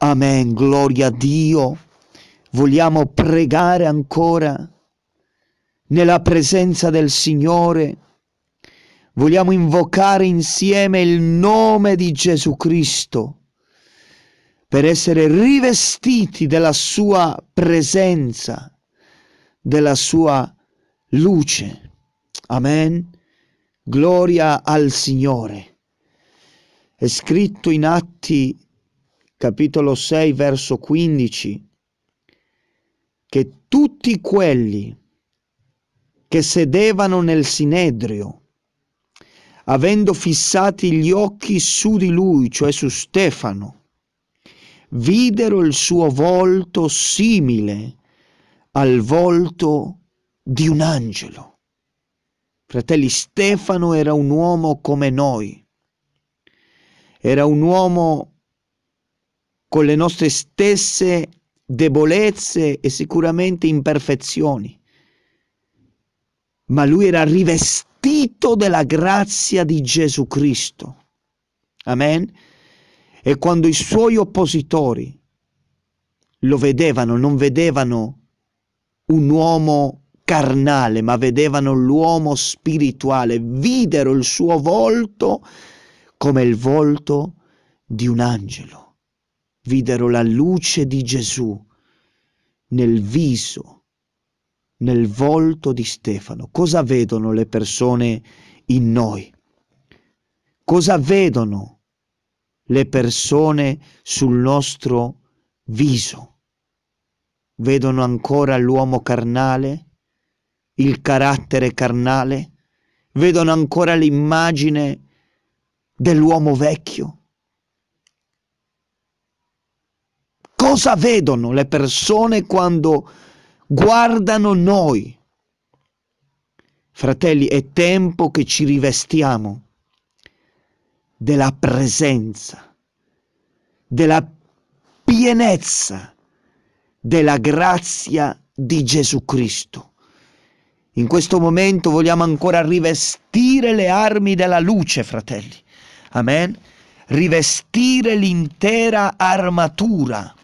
Amen, gloria a Dio. Vogliamo pregare ancora nella presenza del Signore. Vogliamo invocare insieme il nome di Gesù Cristo per essere rivestiti della sua presenza, della sua luce. Amen. Gloria al Signore. È scritto in Atti capitolo 6, verso 15, che tutti quelli che sedevano nel sinedrio, avendo fissati gli occhi su di lui, cioè su Stefano, videro il suo volto simile al volto di un angelo. Fratelli, Stefano era un uomo come noi, era un uomo con le nostre stesse debolezze e sicuramente imperfezioni, ma lui era rivestito della grazia di Gesù Cristo. Amen. E quando i suoi oppositori lo vedevano, non vedevano un uomo carnale, ma vedevano l'uomo spirituale, videro il suo volto come il volto di un angelo videro la luce di Gesù nel viso, nel volto di Stefano. Cosa vedono le persone in noi? Cosa vedono le persone sul nostro viso? Vedono ancora l'uomo carnale, il carattere carnale? Vedono ancora l'immagine dell'uomo vecchio? cosa vedono le persone quando guardano noi. Fratelli, è tempo che ci rivestiamo della presenza, della pienezza, della grazia di Gesù Cristo. In questo momento vogliamo ancora rivestire le armi della luce, fratelli. Amen. Rivestire l'intera armatura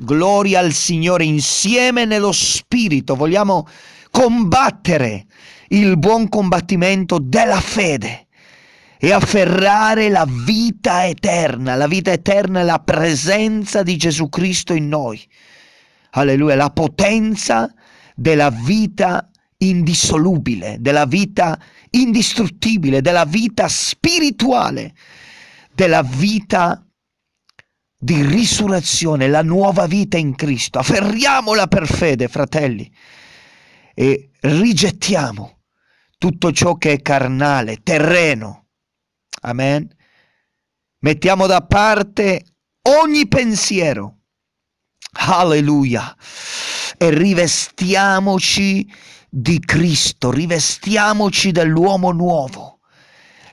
Gloria al Signore insieme nello Spirito. Vogliamo combattere il buon combattimento della fede e afferrare la vita eterna. La vita eterna è la presenza di Gesù Cristo in noi. Alleluia, la potenza della vita indissolubile, della vita indistruttibile, della vita spirituale, della vita di risurrezione, la nuova vita in Cristo. Afferriamola per fede, fratelli, e rigettiamo tutto ciò che è carnale, terreno. Amen. Mettiamo da parte ogni pensiero. Alleluia. E rivestiamoci di Cristo, rivestiamoci dell'uomo nuovo,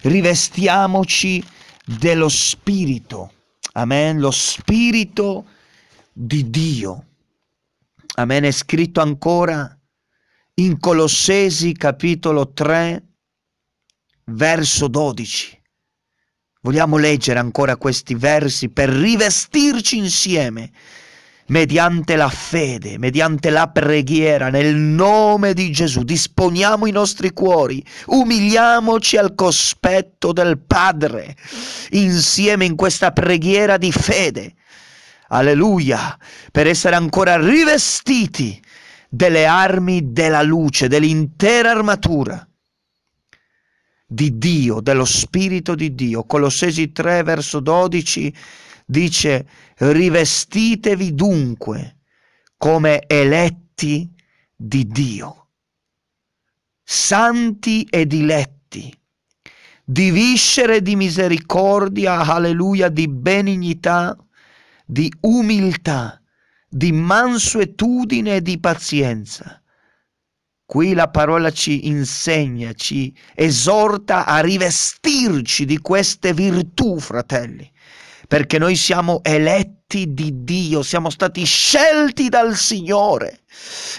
rivestiamoci dello Spirito Amen. Lo Spirito di Dio. Amen. È scritto ancora in Colossesi capitolo 3, verso 12. Vogliamo leggere ancora questi versi per rivestirci insieme mediante la fede, mediante la preghiera, nel nome di Gesù, disponiamo i nostri cuori, umiliamoci al cospetto del Padre, insieme in questa preghiera di fede. Alleluia, per essere ancora rivestiti delle armi della luce, dell'intera armatura di Dio, dello Spirito di Dio. Colossesi 3, verso 12 dice rivestitevi dunque come eletti di Dio, santi e diletti, di viscere di misericordia, alleluia, di benignità, di umiltà, di mansuetudine e di pazienza. Qui la parola ci insegna, ci esorta a rivestirci di queste virtù, fratelli perché noi siamo eletti di Dio, siamo stati scelti dal Signore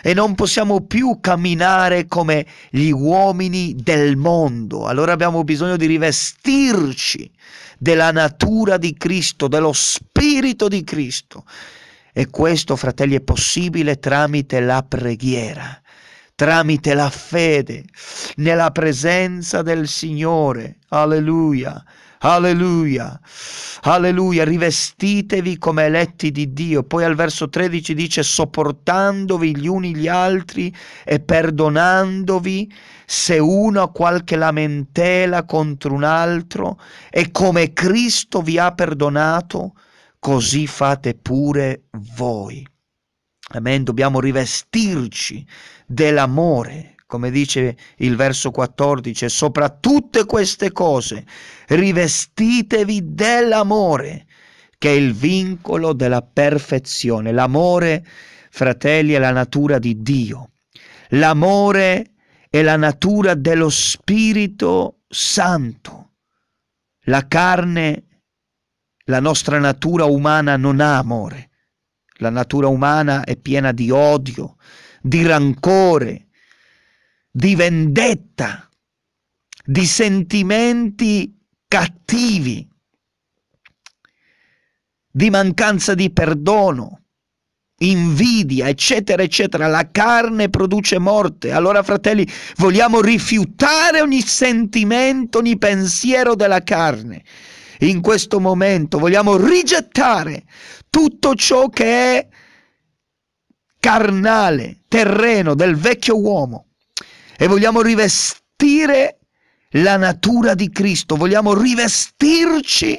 e non possiamo più camminare come gli uomini del mondo. Allora abbiamo bisogno di rivestirci della natura di Cristo, dello Spirito di Cristo. E questo, fratelli, è possibile tramite la preghiera, tramite la fede, nella presenza del Signore. Alleluia, alleluia. Alleluia, rivestitevi come eletti di Dio. Poi al verso 13 dice sopportandovi gli uni gli altri e perdonandovi se uno ha qualche lamentela contro un altro e come Cristo vi ha perdonato, così fate pure voi. Amen, dobbiamo rivestirci dell'amore come dice il verso 14, sopra tutte queste cose rivestitevi dell'amore, che è il vincolo della perfezione. L'amore, fratelli, è la natura di Dio. L'amore è la natura dello Spirito Santo. La carne, la nostra natura umana non ha amore. La natura umana è piena di odio, di rancore, di vendetta, di sentimenti cattivi, di mancanza di perdono, invidia, eccetera, eccetera. La carne produce morte. Allora, fratelli, vogliamo rifiutare ogni sentimento, ogni pensiero della carne. In questo momento vogliamo rigettare tutto ciò che è carnale, terreno del vecchio uomo e vogliamo rivestire la natura di Cristo, vogliamo rivestirci,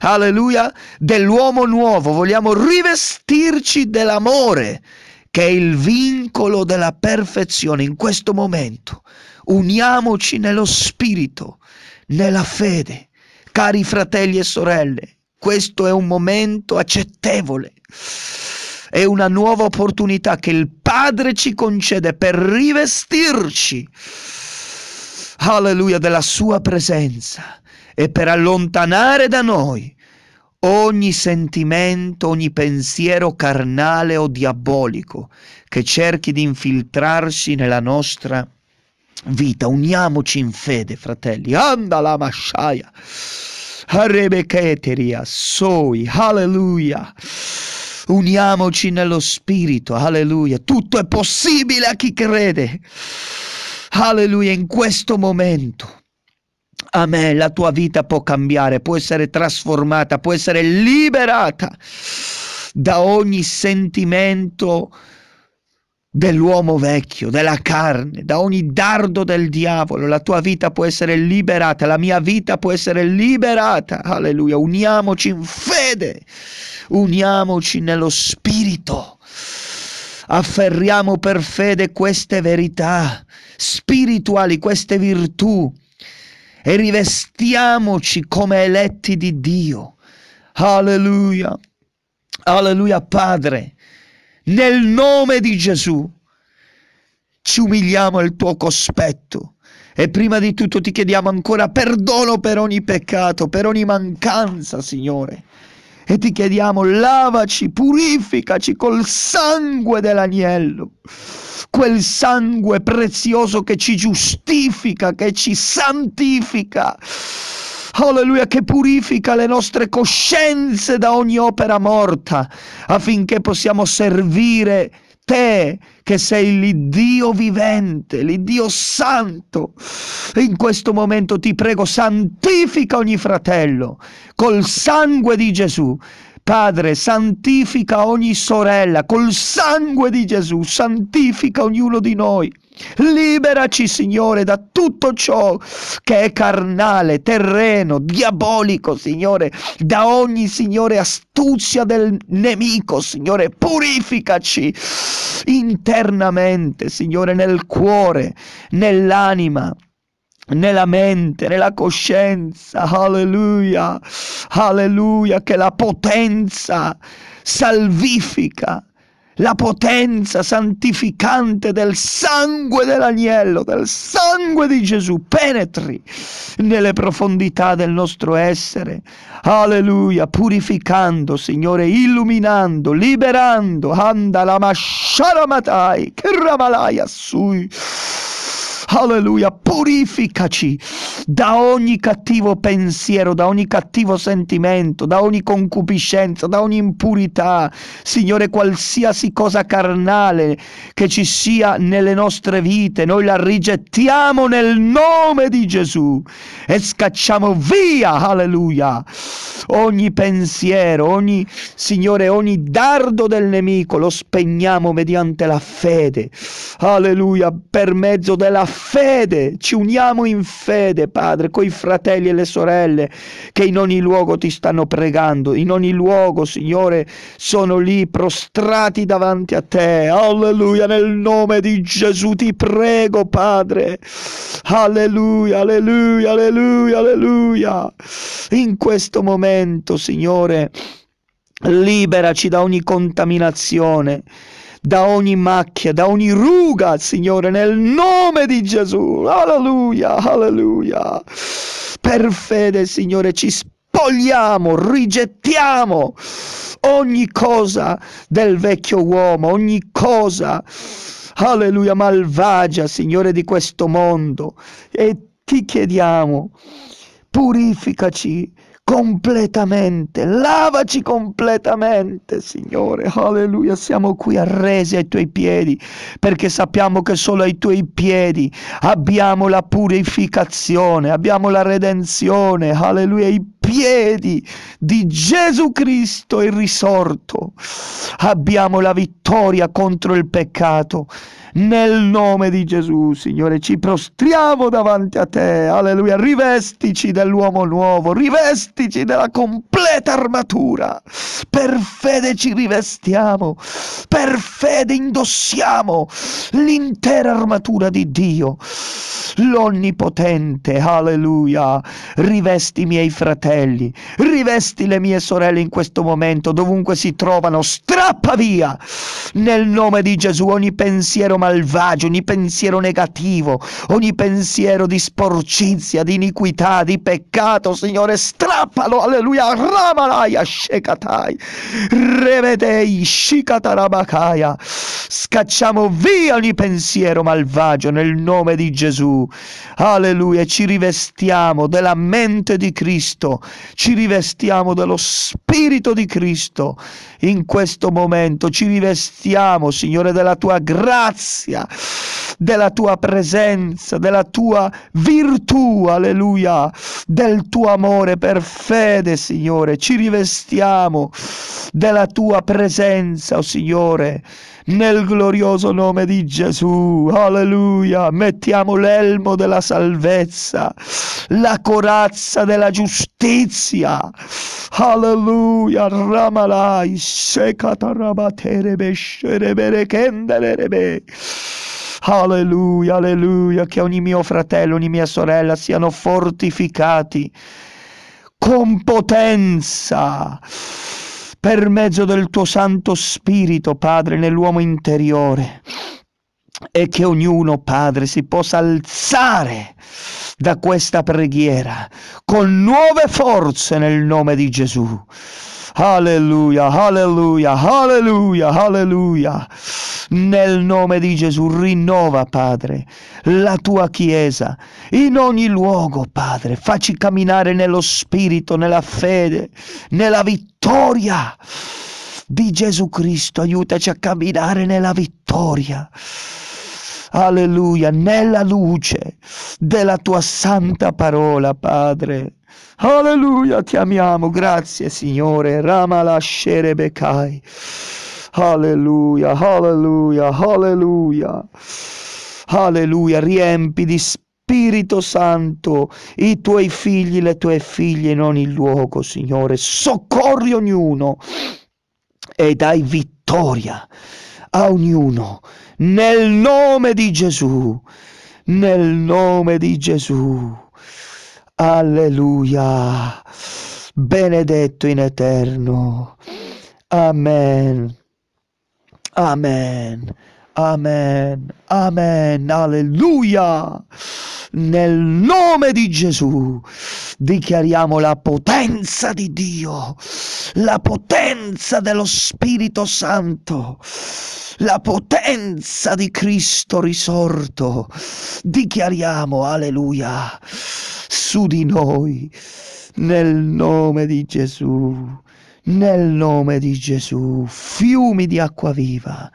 alleluia, dell'uomo nuovo, vogliamo rivestirci dell'amore che è il vincolo della perfezione in questo momento. Uniamoci nello spirito, nella fede. Cari fratelli e sorelle, questo è un momento accettevole. È una nuova opportunità che il Padre ci concede per rivestirci, alleluia, della sua presenza e per allontanare da noi ogni sentimento, ogni pensiero carnale o diabolico che cerchi di infiltrarsi nella nostra vita. Uniamoci in fede, fratelli. Anda la masciaia. Harebeketeria, soi, alleluia uniamoci nello Spirito, alleluia, tutto è possibile a chi crede, alleluia, in questo momento. Amen, la tua vita può cambiare, può essere trasformata, può essere liberata da ogni sentimento dell'uomo vecchio, della carne, da ogni dardo del diavolo. La tua vita può essere liberata, la mia vita può essere liberata. Alleluia, uniamoci in fede fede, uniamoci nello spirito, afferriamo per fede queste verità spirituali, queste virtù e rivestiamoci come eletti di Dio. Alleluia, alleluia Padre, nel nome di Gesù ci umiliamo al tuo cospetto. E prima di tutto ti chiediamo ancora perdono per ogni peccato, per ogni mancanza, Signore e ti chiediamo lavaci, purificaci col sangue dell'agnello, quel sangue prezioso che ci giustifica, che ci santifica. Alleluia, che purifica le nostre coscienze da ogni opera morta, affinché possiamo servire te che sei l'Iddio vivente, l'Iddio santo. In questo momento ti prego, santifica ogni fratello col sangue di Gesù Padre, santifica ogni sorella col sangue di Gesù, santifica ognuno di noi. Liberaci, Signore, da tutto ciò che è carnale, terreno, diabolico, Signore, da ogni, Signore, astuzia del nemico, Signore, purificaci internamente, Signore, nel cuore, nell'anima nella mente, nella coscienza, alleluia, alleluia, che la potenza salvifica, la potenza santificante del sangue dell'agnello, del sangue di Gesù, penetri nelle profondità del nostro essere, alleluia, purificando, Signore, illuminando, liberando, andala matai, masciaramatai, kerramalaya sui. Alleluia, purificaci da ogni cattivo pensiero, da ogni cattivo sentimento, da ogni concupiscenza, da ogni impurità. Signore, qualsiasi cosa carnale che ci sia nelle nostre vite, noi la rigettiamo nel nome di Gesù e scacciamo via, alleluia, ogni pensiero, ogni, Signore, ogni dardo del nemico, lo spegniamo mediante la fede, alleluia, per mezzo della fede fede, ci uniamo in fede, Padre, coi fratelli e le sorelle che in ogni luogo ti stanno pregando, in ogni luogo, Signore, sono lì prostrati davanti a te. Alleluia, nel nome di Gesù ti prego, Padre. Alleluia, alleluia, alleluia, alleluia. In questo momento, Signore, liberaci da ogni contaminazione da ogni macchia, da ogni ruga, Signore, nel nome di Gesù. Alleluia, alleluia. Per fede, Signore, ci spogliamo, rigettiamo ogni cosa del vecchio uomo, ogni cosa, alleluia, malvagia, Signore, di questo mondo. E ti chiediamo, purificaci completamente, lavaci completamente, Signore, alleluia, siamo qui arresi ai tuoi piedi, perché sappiamo che solo ai tuoi piedi abbiamo la purificazione, abbiamo la redenzione, alleluia, i piedi di Gesù Cristo il risorto, abbiamo la vittoria contro il peccato. Nel nome di Gesù, Signore, ci prostriamo davanti a te. Alleluia. Rivestici dell'uomo nuovo, rivestici della completa armatura. Per fede ci rivestiamo, per fede indossiamo l'intera armatura di Dio. L'Onnipotente, alleluia, rivesti i miei fratelli fratelli, rivesti le mie sorelle in questo momento, dovunque si trovano, strappa via nel nome di Gesù ogni pensiero malvagio, ogni pensiero negativo, ogni pensiero di sporcizia, di iniquità, di peccato, Signore, strappalo, alleluia, ramalaya, shekatai, revetei, shikatarabakaya, scacciamo via ogni pensiero malvagio nel nome di Gesù, alleluia, ci rivestiamo della mente di Cristo, ci rivestiamo dello Spirito di Cristo in questo momento, ci rivestiamo, Signore, della tua grazia, della tua presenza, della tua virtù, alleluia, del tuo amore per fede, Signore, ci rivestiamo della tua presenza, oh Signore nel glorioso nome di Gesù. Alleluia. Mettiamo l'elmo della salvezza, la corazza della giustizia. Alleluia. Ramalai, sekatarabaterebe, sherebere, kenderebe. Alleluia, alleluia, che ogni mio fratello, ogni mia sorella siano fortificati con potenza per mezzo del tuo Santo Spirito, Padre, nell'uomo interiore, e che ognuno, Padre, si possa alzare da questa preghiera con nuove forze nel nome di Gesù. Alleluia, alleluia, alleluia, alleluia. Nel nome di Gesù rinnova, Padre, la tua Chiesa in ogni luogo, Padre. Facci camminare nello Spirito, nella fede, nella vittoria di Gesù Cristo. Aiutaci a camminare nella vittoria alleluia, nella luce della tua santa parola, Padre. Alleluia, ti amiamo, grazie Signore. Rama lascere becai. Alleluia, alleluia, alleluia. Alleluia, riempi di Spirito Santo i tuoi figli, le tue figlie in ogni luogo, Signore. Soccorri ognuno e dai vittoria a ognuno nel nome di Gesù, nel nome di Gesù. Alleluia, benedetto in eterno. Amen. Amen. Amen, amen, alleluia. Nel nome di Gesù dichiariamo la potenza di Dio, la potenza dello Spirito Santo, la potenza di Cristo risorto. Dichiariamo, alleluia, su di noi, nel nome di Gesù nel nome di Gesù, fiumi di acqua viva,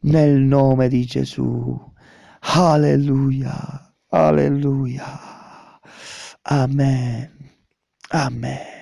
nel nome di Gesù. Alleluia, alleluia. Amen, amen.